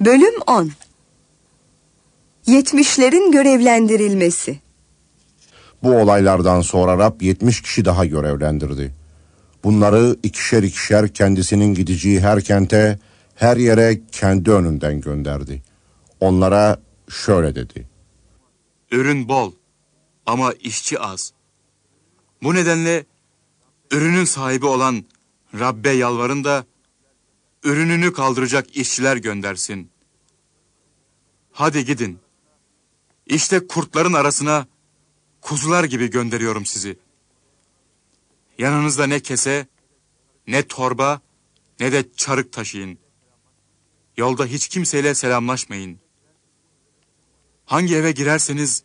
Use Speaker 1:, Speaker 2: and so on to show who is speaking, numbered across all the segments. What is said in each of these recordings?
Speaker 1: Bölüm 10 Yetmişlerin görevlendirilmesi
Speaker 2: Bu olaylardan sonra Rab 70 kişi daha görevlendirdi. Bunları ikişer ikişer kendisinin gideceği her kente, her yere kendi önünden gönderdi. Onlara şöyle dedi.
Speaker 1: Ürün bol ama işçi az. Bu nedenle ürünün sahibi olan Rabbe yalvarın da ürününü kaldıracak işçiler göndersin. Hadi gidin. İşte kurtların arasına kuzular gibi gönderiyorum sizi. Yanınızda ne kese, ne torba, ne de çarık taşıyın. Yolda hiç kimseyle selamlaşmayın. Hangi eve girerseniz,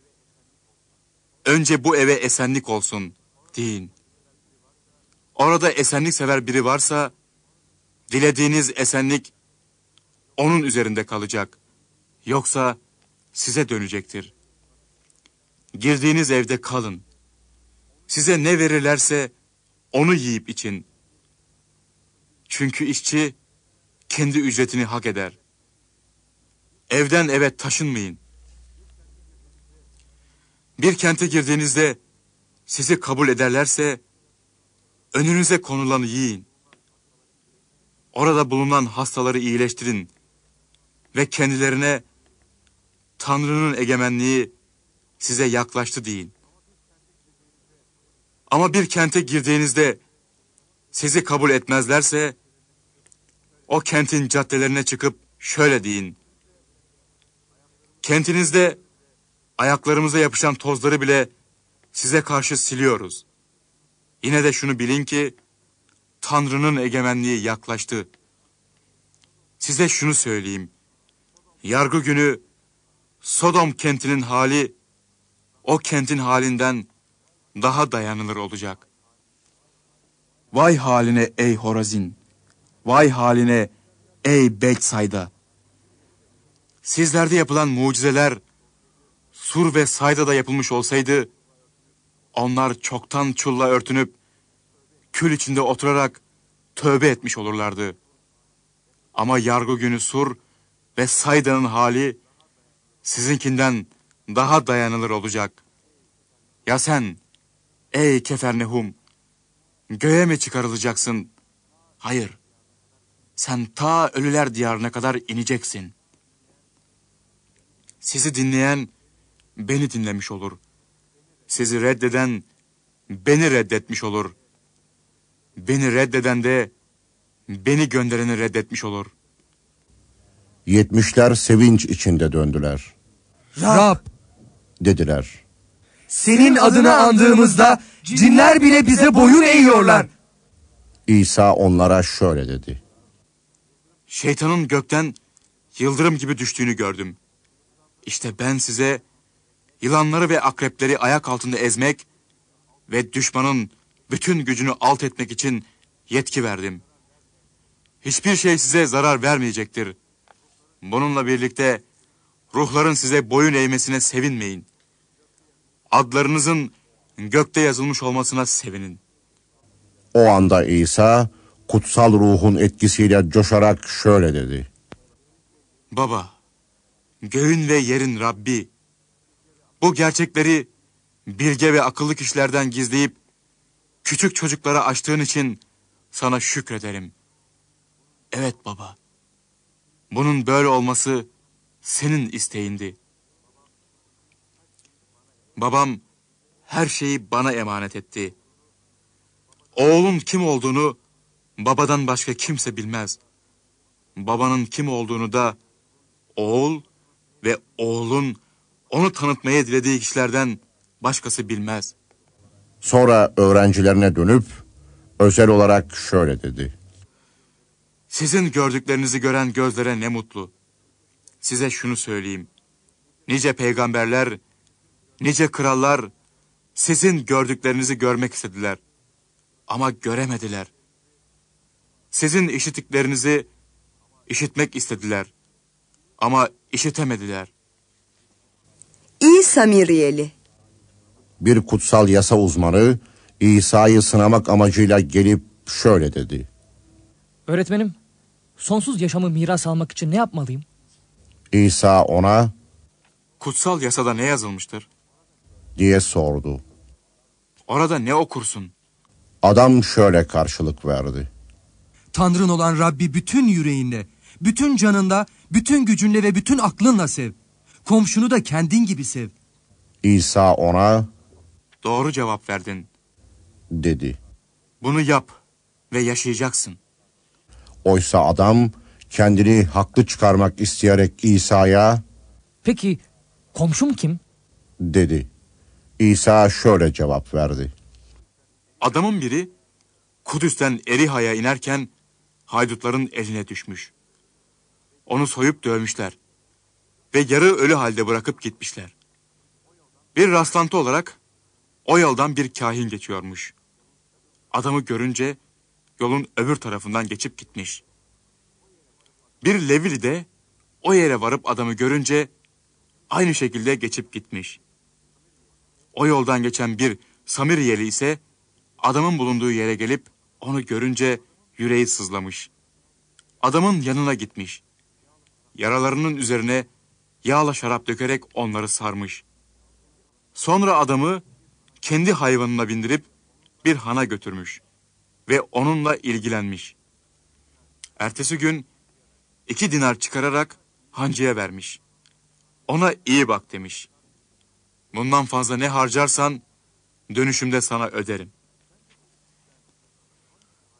Speaker 1: önce bu eve esenlik olsun deyin. Orada esenlik sever biri varsa, dilediğiniz esenlik onun üzerinde kalacak. Yoksa size dönecektir. Girdiğiniz evde kalın. Size ne verirlerse onu yiyip için. Çünkü işçi kendi ücretini hak eder. Evden eve taşınmayın. Bir kente girdiğinizde sizi kabul ederlerse önünüze konulanı yiyin orada bulunan hastaları iyileştirin ve kendilerine Tanrı'nın egemenliği size yaklaştı deyin. Ama bir kente girdiğinizde sizi kabul etmezlerse o kentin caddelerine çıkıp şöyle deyin. Kentinizde ayaklarımıza yapışan tozları bile size karşı siliyoruz. Yine de şunu bilin ki Tanrı'nın egemenliği yaklaştı. Size şunu söyleyeyim. Yargı günü Sodom kentinin hali o kentin halinden daha dayanılır olacak. Vay haline ey Horazin! Vay haline ey Beksayda! Sizlerde yapılan mucizeler Sur ve Sayda'da yapılmış olsaydı onlar çoktan çulla örtünüp kül içinde oturarak tövbe etmiş olurlardı. Ama yargı günü Sur ve Sayda'nın hali sizinkinden daha dayanılır olacak. Ya sen ey Kefernehum göğe mi çıkarılacaksın? Hayır. Sen ta ölüler diyarına kadar ineceksin. Sizi dinleyen beni dinlemiş olur. Sizi reddeden beni reddetmiş olur. Beni reddeden de beni göndereni reddetmiş olur.
Speaker 2: Yetmişler sevinç içinde döndüler. Rab, dediler.
Speaker 1: Senin adını andığımızda cinler bile bize boyun eğiyorlar.
Speaker 2: İsa onlara şöyle dedi.
Speaker 1: Şeytanın gökten yıldırım gibi düştüğünü gördüm. İşte ben size yılanları ve akrepleri ayak altında ezmek ve düşmanın bütün gücünü alt etmek için yetki verdim. Hiçbir şey size zarar vermeyecektir. Bununla birlikte ruhların size boyun eğmesine sevinmeyin. Adlarınızın gökte yazılmış olmasına sevinin.
Speaker 2: O anda İsa kutsal ruhun etkisiyle coşarak şöyle dedi.
Speaker 1: Baba, göğün ve yerin Rabbi, bu gerçekleri bilge ve akıllı kişilerden gizleyip küçük çocuklara açtığın için sana şükrederim. Evet baba, bunun böyle olması senin isteğindi. Babam her şeyi bana emanet etti. Oğlun kim olduğunu babadan başka kimse bilmez. Babanın kim olduğunu da oğul ve oğlun onu tanıtmaya dilediği kişilerden başkası bilmez.''
Speaker 2: Sonra öğrencilerine dönüp özel olarak şöyle dedi.
Speaker 1: Sizin gördüklerinizi gören gözlere ne mutlu. Size şunu söyleyeyim. Nice peygamberler, nice krallar sizin gördüklerinizi görmek istediler. Ama göremediler. Sizin işittiklerinizi işitmek istediler. Ama işitemediler. İyi Samiriyeli
Speaker 2: bir kutsal yasa uzmanı İsa'yı sınamak amacıyla gelip şöyle dedi.
Speaker 1: Öğretmenim, sonsuz yaşamı miras almak için ne yapmalıyım?
Speaker 2: İsa ona
Speaker 1: Kutsal yasada ne yazılmıştır?
Speaker 2: diye sordu.
Speaker 1: Orada ne okursun?
Speaker 2: Adam şöyle karşılık verdi.
Speaker 1: Tanrın olan Rabbi bütün yüreğinle, bütün canında, bütün gücünle ve bütün aklınla sev. Komşunu da kendin gibi sev.
Speaker 2: İsa ona
Speaker 1: Doğru cevap verdin. Dedi. Bunu yap ve yaşayacaksın.
Speaker 2: Oysa adam kendini haklı çıkarmak isteyerek İsa'ya...
Speaker 1: Peki komşum kim?
Speaker 2: Dedi. İsa şöyle cevap verdi.
Speaker 1: Adamın biri Kudüs'ten Eriha'ya inerken haydutların eline düşmüş. Onu soyup dövmüşler ve yarı ölü halde bırakıp gitmişler. Bir rastlantı olarak o yoldan bir kahin geçiyormuş. Adamı görünce yolun öbür tarafından geçip gitmiş. Bir Levili de o yere varıp adamı görünce aynı şekilde geçip gitmiş. O yoldan geçen bir Samiriyeli ise adamın bulunduğu yere gelip onu görünce yüreği sızlamış. Adamın yanına gitmiş. Yaralarının üzerine yağla şarap dökerek onları sarmış. Sonra adamı kendi hayvanına bindirip bir hana götürmüş ve onunla ilgilenmiş. Ertesi gün iki dinar çıkararak hancıya vermiş. Ona iyi bak demiş. Bundan fazla ne harcarsan dönüşümde sana öderim.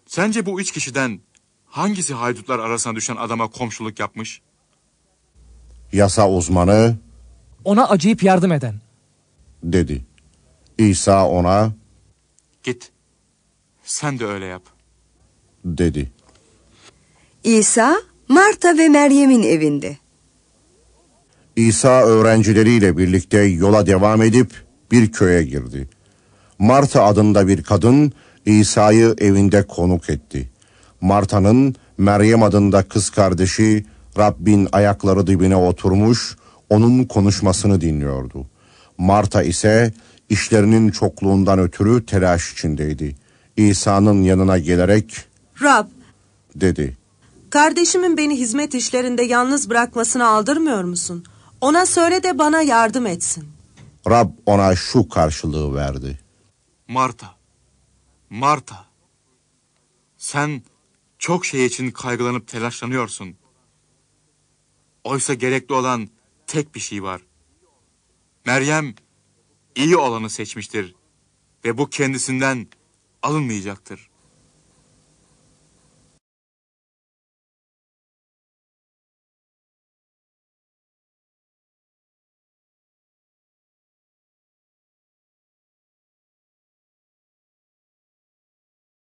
Speaker 1: Sence bu üç kişiden hangisi haydutlar arasına düşen adama komşuluk yapmış?
Speaker 2: Yasa uzmanı
Speaker 1: ona acıyıp yardım eden
Speaker 2: dedi. İsa ona Git sen de öyle yap dedi. İsa Marta ve Meryem'in evinde. İsa öğrencileriyle birlikte yola devam edip bir köye girdi. Marta adında bir kadın İsa'yı evinde konuk etti. Marta'nın Meryem adında kız kardeşi Rabbin ayakları dibine oturmuş onun konuşmasını dinliyordu. Marta ise işlerinin çokluğundan ötürü telaş içindeydi. İsa'nın yanına gelerek Rab dedi. Kardeşimin beni hizmet işlerinde yalnız bırakmasını aldırmıyor musun? Ona söyle de bana yardım etsin. Rab ona şu karşılığı verdi.
Speaker 1: Marta, Marta, sen çok şey için kaygılanıp telaşlanıyorsun. Oysa gerekli olan tek bir şey var. Meryem iyi olanı seçmiştir ve bu kendisinden alınmayacaktır.